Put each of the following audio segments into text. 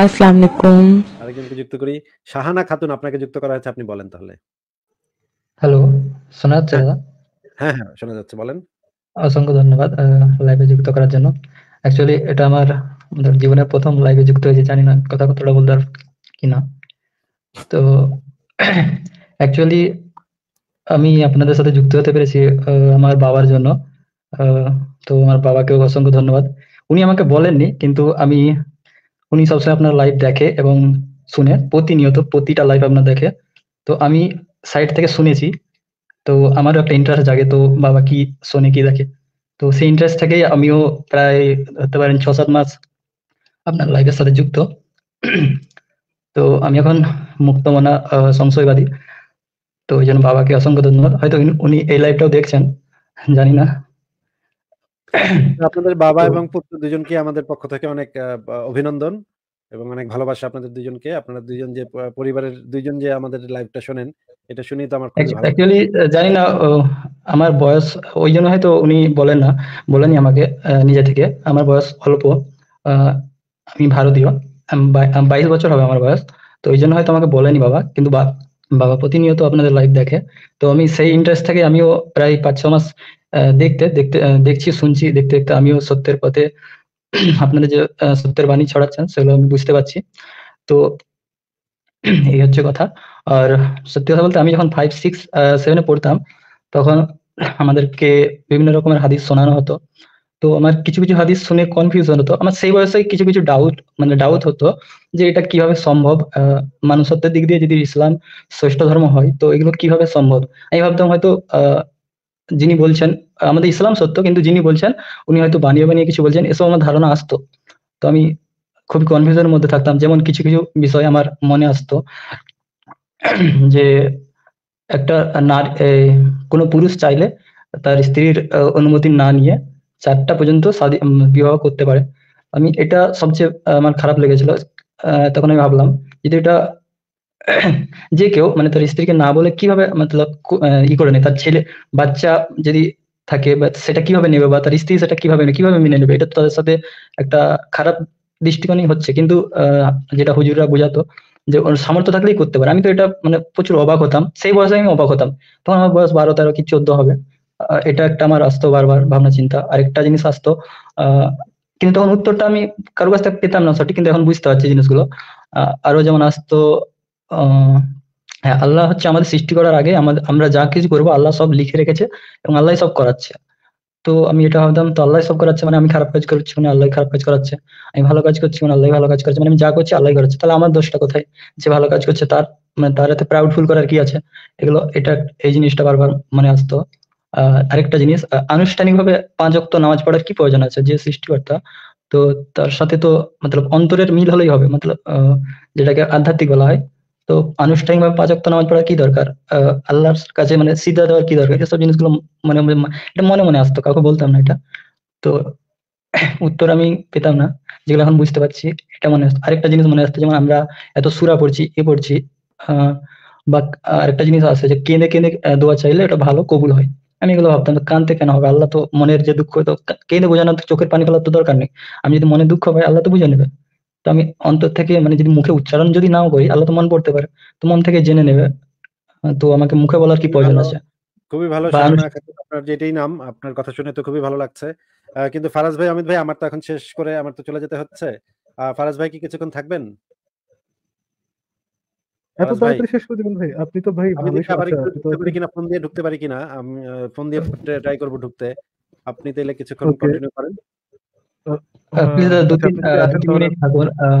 আসসালামু আলাইকুম আরেকজনকে যুক্ত করি শাহানা খাতুন আপনাকে যুক্ত করা হয়েছে আপনি বলেন তাহলে হ্যালো শোনা যাচ্ছে হ্যাঁ হ্যাঁ শোনা যাচ্ছে বলেন অসংখ্য ধন্যবাদ লাইভে যুক্ত করার জন্য অ্যাকচুয়ালি এটা আমার জীবনের প্রথম লাইভে যুক্ত হয়েছে জানি না কথা কতটা বলতে কিনা তো অ্যাকচুয়ালি আমি আপনাদের সাথে যুক্ত হতে পেরেছি আমার বাবার জন্য তো আমার বাবাকেও অসংখ্য ধন্যবাদ উনি আমাকে বলেননি কিন্তু আমি উনি সবসময় আপনার লাইভ দেখে এবং শুনে প্রতিনিয়ত প্রতিটা লাইভ আপনার দেখে তো আমি সাইড থেকে শুনেছি তো আমারও একটা ইন্টারেস্ট জাগে তো বাবা কি শোনে কি দেখে তো সেই ইন্টারেস্ট থেকেই আমিও প্রায় ধরতে পারেন ছ সাত মাস আপনার লাইভের সাথে যুক্ত তো আমি এখন মুক্তমনা সংশয়বাদী তো ওই জন্য বাবাকে অসংখ্য ধন্যবাদ হয়তো উনি এই লাইভটাও দেখছেন জানি না আপনাদের বাবা এবং পুত্র দুজনকে আমাদের পক্ষ থেকে অনেক অভিনন্দন এবং অনেক ভালোবাসা আপনাদের দুজনকে আপনারা দুজন যে পরিবারের দুজন যে আমাদের লাইভটা শোনেন এটা শুনেই তো আমার অ্যাকচুয়ালি জানি না আমার বয়স ওই জন্য হয়তো উনি বলেন না বলেনি আমাকে নিজে থেকে আমার বয়স অল্প আমি ভারতীয় বাইশ বছর হবে আমার বয়স তো ওই জন্য হয়তো আমাকে বলেনি বাবা কিন্তু বাবা প্রতিনিয়ত আপনাদের লাইভ দেখে তো আমি সেই ইন্টারেস্ট থেকে আমিও প্রায় পাঁচ ছ মাস দেখতে দেখতে দেখছি শুনছি দেখতে দেখতে আমিও সত্যের পথে আপনাদের যে সত্যের বাণী ছড়াচ্ছেন সেগুলো আমি বুঝতে পারছি তো এই হচ্ছে কথা আর সত্যি কথা বলতে আমি যখন ফাইভ সিক্স সেভেনে পড়তাম তখন আমাদেরকে বিভিন্ন রকমের হাদিস শোনানো হতো তো আমার কিছু কিছু হাদিস শুনে কনফিউশন হতো আমার সেই বয়সে কিছু কিছু ডাউট মানে ডাউট হতো যে এটা কিভাবে সম্ভব মানুষত্বের দিক দিয়ে যদি ইসলাম শ্রেষ্ঠ ধর্ম হয় তো এগুলো কিভাবে সম্ভব আমি ভাবতাম হয়তো যিনি বলছেন আমাদের ইসলাম সত্য কিন্তু যিনি বলছেন উনি হয়তো বানিয়ে বানিয়ে কিছু বলছেন এসব আমার ধারণা আসতো তো আমি খুব কনফিউজনের মধ্যে থাকতাম যেমন কিছু কিছু বিষয় আমার মনে আসতো যে একটা নারী কোনো পুরুষ চাইলে তার স্ত্রীর অনুমতি না নিয়ে চারটা পর্যন্ত বিবাহ করতে পারে আমি এটা সবচেয়ে আমার খারাপ লেগেছিল তখন আমি ভাবলাম যদি এটা যে কেউ মানে তার স্ত্রীকে না বলে কিভাবে মতলব ই করে নেয় তার ছেলে বাচ্চা যদি থাকে বা সেটা কিভাবে নেবে বা তার স্ত্রী সেটা কিভাবে কিভাবে মেনে নেবে এটা তাদের সাথে একটা খারাপ দৃষ্টিকোণই হচ্ছে কিন্তু যেটা হুজুররা বোঝাতো যে সামর্থ্য থাকলেই করতে পারে আমি তো এটা মানে প্রচুর অবাক হতাম সেই বয়সে আমি অবাক হতাম তখন আমার বয়স বারো তেরো কি চোদ্দ হবে এটা একটা আমার আসতো বারবার ভাবনা চিন্তা আরেকটা জিনিস আসতো কিন্তু তখন উত্তরটা আমি কারো কাছ থেকে পেতাম না সঠিক কিন্তু এখন বুঝতে পারছি জিনিসগুলো আরো যেমন আসতো হ্যাঁ আল্লাহ হচ্ছে আমাদের সৃষ্টি করার আগে আমাদের আমরা যা কিছু করবো আল্লাহ সব লিখে রেখেছে এবং আল্লাহ সব করাচ্ছে তো আমি এটা ভাবতাম তো আল্লাহ সব করাচ্ছে মানে আমি খারাপ কাজ করছি মানে আল্লাহ খারাপ কাজ করাচ্ছে আমি ভালো কাজ করছি মানে আল্লাহ ভালো কাজ করছে মানে আমি যা করছি আল্লাহ করাচ্ছে তাহলে আমার দোষটা কোথায় যে ভালো কাজ করছে তার মানে তার এতে প্রাউড করার কি আছে এগুলো এটা এই জিনিসটা বারবার মানে আসতো আরেকটা জিনিস আনুষ্ঠানিকভাবে পাঁচ অক্ত নামাজ পড়ার কি প্রয়োজন আছে যে সৃষ্টিকর্তা তো তার সাথে তো মতলব অন্তরের মিল হলেই হবে মতলব যেটাকে আধ্যাত্মিক বলা হয় তো আনুষ্ঠানিকভাবে পাঁচ অক্ত নামাজ পড়া কি দরকার আল্লাহর কাছে মানে সিদ্ধা দেওয়ার কি দরকার এসব জিনিসগুলো মানে এটা মনে মনে আসতো কাউকে বলতাম না এটা তো উত্তর আমি পেতাম না যেগুলো এখন বুঝতে পারছি এটা মনে আসতো আরেকটা জিনিস মনে আসতো যেমন আমরা এত সুরা পড়ছি এ পড়ছি আহ বা আরেকটা জিনিস আছে যে কেঁদে কেঁদে দোয়া চাইলে এটা ভালো কবুল হয় আমি এগুলো ভাবতাম তো কানতে কেন হবে আল্লাহ তো মনের যে দুঃখ তো কেঁদে বোঝানো তো চোখের পানি ফেলার তো দরকার নেই আমি যদি মনে দুঃখ পাই আল্লাহ তো বুঝে নেবে তো আমি অন্তর থেকে মানে যদি মুখে উচ্চারণ যদি নাও করি আল্লাহ তো মন পড়তে পারে তো মন থেকে জেনে নেবে তো আমাকে মুখে বলার কি প্রয়োজন আছে খুবই ভালো আপনার যেটাই নাম আপনার কথা শুনে তো খুবই ভালো লাগছে কিন্তু ফারাজ ভাই অমিত ভাই আমার তো এখন শেষ করে আমার তো চলে যেতে হচ্ছে ফারাজ ভাই কি কিছুক্ষণ থাকবেন এত তাড়াতাড়ি শেষ করে দিবেন ভাই আপনি তো ভাই কিনা ফোন দিয়ে ঢুকতে পারি কিনা আমি ফোন দিয়ে ট্রাই আচ্ছা। করব ঢুকতে আপনি কিছুক্ষণ কন্টিনিউ করেন আচ্ছা,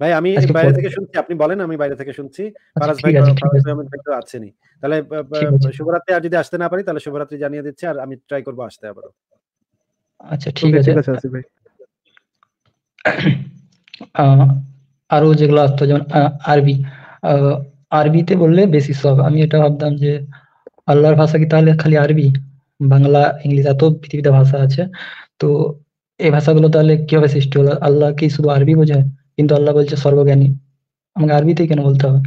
ভাই আমি আচ্ছা, বাইরে থেকে শুনছি আপনি বলেন আমি বাইরে থেকে শুনছি ফারাজ ভাই তাহলে শুভরাত্রি আর যদি আসতে না পারি তাহলে শুভরাত্রি জানিয়ে দিচ্ছি আর আমি ট্রাই করব আসতে আবার আচ্ছা ঠিক আছে ঠিক আছে ভাই আরো যেগুলো আসতো যেমন আরবি আরবিতে বললে বেশি সব আমি এটা ভাবতাম যে আল্লাহর ভাষা কি তাহলে খালি আরবি বাংলা ইংলিশ এত পৃথিবীতে ভাষা আছে তো এই ভাষাগুলো তাহলে কিভাবে সৃষ্টি হলো আল্লাহ কি শুধু আরবি বোঝায় কিন্তু আল্লাহ বলছে সর্বজ্ঞানী আমাকে আরবিতেই কেন বলতে হবে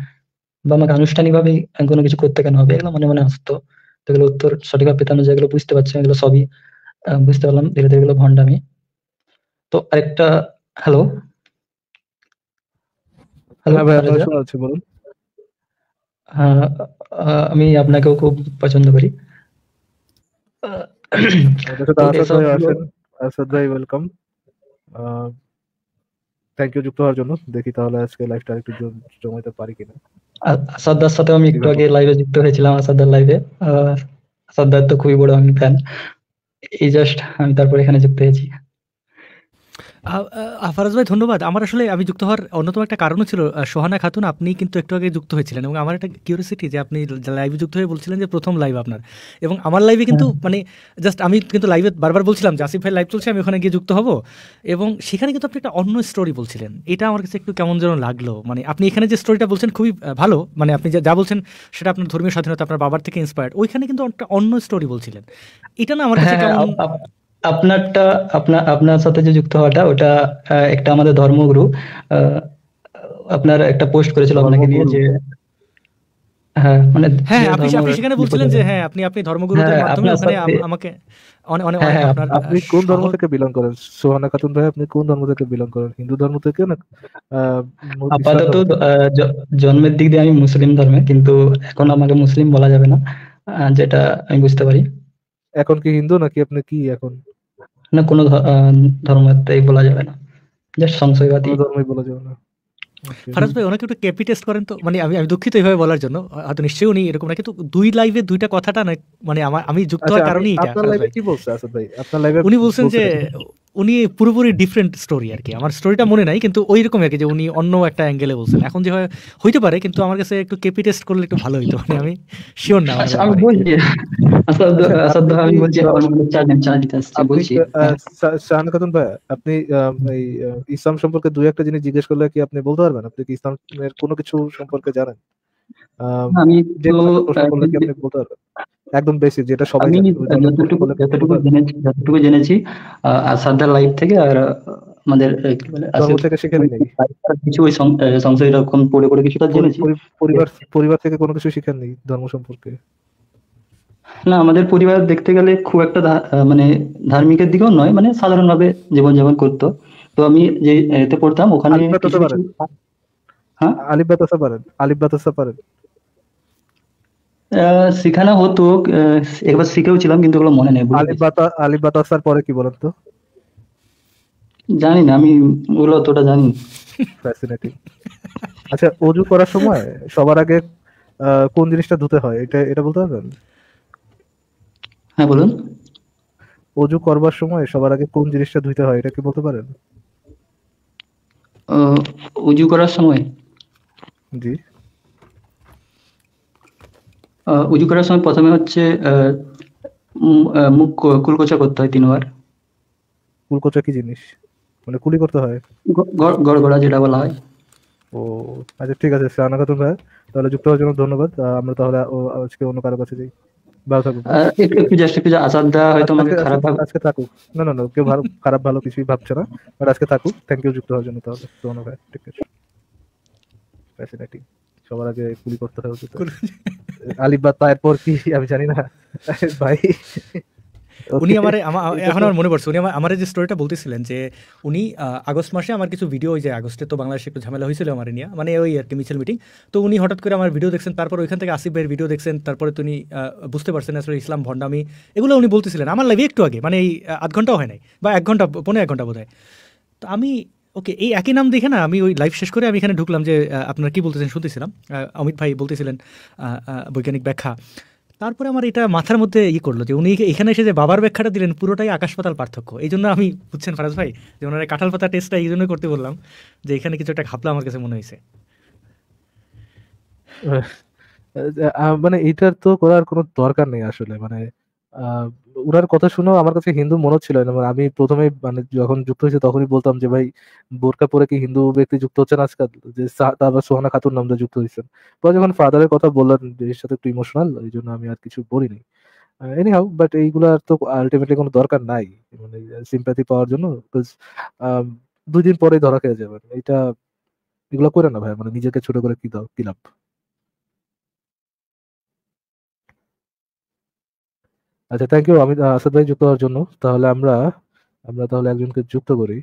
বা আমাকে আনুষ্ঠানিকভাবে কোনো কিছু করতে কেন হবে এগুলো মনে মনে আসতো এগুলো উত্তর সঠিকভাবে পেতাম যেগুলো বুঝতে পারছি এগুলো সবই বুঝতে পারলাম ধীরে ধীরে এগুলো ভণ্ডামি তো আরেকটা হ্যালো হ্যালো হ্যাঁ ভাই বলুন হ্যাঁ, আমি আপনাকেও খুব পছন্দ করি আসাদ ভাই ওয়েলকাম থ্যাংক ইউ যুক্ত হওয়ার জন্য দেখি তাহলে আজকে লাইভটা একটু জমাইতে পারি কিনা আসাদার সাথে আমি একটু আগে লাইভে যুক্ত হয়েছিলাম আসাদার লাইভে আসাদার তো খুবই বড় আমি ফ্যান এই জাস্ট আমি তারপর এখানে যুক্ত হয়েছি আফারাজ ভাই ধন্যবাদ আমার আসলে আমি যুক্ত হওয়ার অন্যতম একটা কারণও ছিল সোহানা খাতুন আপনি কিন্তু একটু আগে যুক্ত হয়েছিলেন এবং আমার একটা কিউরিয়াসিটি যে আপনি লাইভে যুক্ত হয়ে বলছিলেন যে প্রথম লাইভ আপনার এবং আমার লাইভে হ্যাঁ। কিন্তু মানে জাস্ট আমি কিন্তু লাইভে বারবার বলছিলাম যে আসিফ ভাই লাইভ চলছে আমি ওখানে গিয়ে যুক্ত হব এবং সেখানে কিন্তু আপনি একটা অন্য স্টোরি বলছিলেন এটা আমার কাছে একটু কেমন যেন লাগলো মানে আপনি এখানে যে স্টোরিটা বলছেন খুবই ভালো মানে আপনি যা বলছেন সেটা আপনার ধর্মীয় স্বাধীনতা আপনার বাবার থেকে ইন্সপায়ার্ড ওইখানে কিন্তু একটা অন্য স্টোরি বলছিলেন এটা না আমার কাছে হ্যাঁ, কেমন আপনারটা আপনার আপনার সাথে যে যুক্ত হওয়াটা ওটা একটা আমাদের ধর্মগুরু আপনার একটা পোস্ট করেছিল আপনাকে নিয়ে যে করেন খাতুন ভাই আপনি কোন ধর্ম থেকে বিলং করেন হিন্দু ধর্ম থেকে না আপাতত জন্মের দিক দিয়ে আমি মুসলিম ধর্মে কিন্তু এখন আমাকে মুসলিম বলা যাবে না যেটা আমি বুঝতে পারি এখন কি হিন্দু নাকি আপনি কি এখন না কোনো ধর্ম এটাই বলা যাবে না জাস্ট সংশয়বাদী ধর্মই বলা যাবে না ফারাজ ভাই ওনাকে একটু ক্যাপি টেস্ট করেন তো মানে আমি আমি দুঃখিত এইভাবে বলার জন্য হয়তো নিশ্চয়ই উনি এরকম না কিন্তু দুই লাইভে দুইটা কথাটা না মানে আমি যুক্ত হওয়ার আচ্ছা, কারণেই এটা আপনার লাইভে কি বলছে আসাদ ভাই আপনার লাইভে উনি বলছেন যে উনি পুরোপুরি ডিফারেন্ট স্টোরি আর কি আমার স্টোরিটা মনে নাই কিন্তু ওই রকম কি যে উনি অন্য একটা অ্যাঙ্গেলে বলছেন এখন যে হয় হইতে পারে কিন্তু আমার কাছে একটু কেপি টেস্ট করলে একটু ভালো হইতো মানে আমি শিওর না আমি আচ্ছা, আমি বলছি আচ্ছা, শাহান খাতুন ভাই আপনি ইসলাম সম্পর্কে দুই একটা জিনিস জিজ্ঞেস করলে কি আপনি বলতে পারবেন আপনি কি ইসলামের কোনো কিছু সম্পর্কে জানেন আমি বলতে পারবেন একদম বেসিক যেটা সবাই আমি যতটুকু যতটুকু জেনেছি যতটুকু জেনেছি সাদ্দার লাইফ থেকে আর আমাদের কি বলে থেকে শিখে নেই কিছু ওই সংসার রকম পড়ে পড়ে কিছুটা জেনেছি পরিবার পরিবার থেকে কোনো কিছু শিখে নেই ধর্ম সম্পর্কে না আমাদের পরিবার দেখতে গেলে খুব একটা মানে ধার্মিকের দিকেও নয় মানে সাধারণ সাধারণভাবে জীবনযাপন করতো তো আমি যে এতে পড়তাম ওখানে হ্যাঁ আলিফ বাতাসা পারেন আলিফ বাতাসা পারেন শিখানো হতো একবার শিখেওছিলাম কিন্তু ওগুলো মনে নেই আলিফ বাতা আলিফ বাতাসার পরে কি বলেন তো জানি না আমি ওগুলো অতটা জানি ফ্যাসিনেটিং আচ্ছা ওযু করার সময় সবার আগে কোন জিনিসটা ধুতে হয় এটা এটা বলতে পারবেন হ্যাঁ বলুন ওযু করবার সময় সবার আগে কোন জিনিসটা ধুতে হয় এটা কি বলতে পারেন ওযু করার সময় জি উজু করার সময় প্রথমে হচ্ছে মুখ কুলকোচা করতে হয় তিনবার কুলকোচা কি জিনিস মানে কুলি করতে হয় গড়গড়া যেটা বলা হয় ও আচ্ছা ঠিক আছে শাহানা ভাই তাহলে যুক্ত হওয়ার জন্য ধন্যবাদ আমরা তাহলে আজকে অন্য কারো কাছে যাই ভালো থাকুন একটু জাস্ট একটু আসাদ দা হয়তো আমাকে খারাপ আজকে থাকুক না না না কেউ ভালো খারাপ ভালো কিছুই ভাবছে না বাট আজকে থাকুক থ্যাংক ইউ যুক্ত হওয়ার জন্য তাহলে ধন্যবাদ ঠিক আছে ফ্যাসিনেটিং সবার আগে কুলি করতে হয় ওকে আলিফ বা তায়ের পর কি আমি জানি না ভাই উনি আমার এখন আমার মনে পড়ছে উনি আমার আমার যে স্টোরিটা বলতেছিলেন যে উনি আগস্ট মাসে আমার কিছু ভিডিও ওই যে আগস্টে তো বাংলাদেশে একটু ঝামেলা হয়েছিল আমার নিয়ে মানে ওই আর কি মিছিল মিটিং তো উনি হঠাৎ করে আমার ভিডিও দেখছেন তারপর ওইখান থেকে আসিফ ভাইয়ের ভিডিও দেখছেন তারপরে তো উনি বুঝতে পারছেন আসলে ইসলাম ভণ্ডামি এগুলো উনি বলতেছিলেন আমার লাইভে একটু আগে মানে এই আধ ঘন্টাও হয় নাই বা এক ঘন্টা পনেরো এক ঘন্টা বোধ হয় তো আমি ওকে এই একই নাম দেখে না আমি ওই লাইভ শেষ করে আমি এখানে ঢুকলাম যে আপনারা কি বলতেছেন শুনতেছিলাম অমিত ভাই বলতেছিলেন বৈজ্ঞানিক ব্যাখ্যা তারপরে আমার এটা মাথার মধ্যে ইয়ে করলো যে উনি এখানে এসে যে বাবার ব্যাখ্যাটা দিলেন পুরোটাই আকাশ পাতাল পার্থক্য এই জন্য আমি বুঝছেন ফারাজ ভাই যে ওনারা কাঁঠাল পাতা টেস্টটা এই জন্যই করতে বললাম যে এখানে কিছু একটা ঘাপলা আমার কাছে মনে হয়েছে মানে এটার তো করার কোনো দরকার নেই আসলে মানে ওনার কথা শুনেও আমার কাছে হিন্দু মনে হচ্ছিল না মানে আমি প্রথমে মানে যখন যুক্ত হয়েছে তখনই বলতাম যে ভাই বোরকা পরে কি হিন্দু ব্যক্তি যুক্ত হচ্ছেন আজকাল যে তারপর সোহানা খাতুন নামটা যুক্ত হয়েছেন পরে যখন ফাদারের কথা বললেন এর সাথে একটু ইমোশনাল এই জন্য আমি আর কিছু বলিনি এনি হাউ বাট এইগুলার তো আলটিমেটলি কোনো দরকার নাই মানে সিম্প্যাথি পাওয়ার জন্য দুই দুদিন পরে ধরা খেয়ে যাবেন এটা এগুলো করে না ভাই মানে নিজেকে ছোট করে কি দাও কি লাভ আচ্ছা থ্যাংক ইউ আমি আসাদ ভাই যুক্ত হওয়ার জন্য তাহলে আমরা আমরা তাহলে একজনকে যুক্ত করি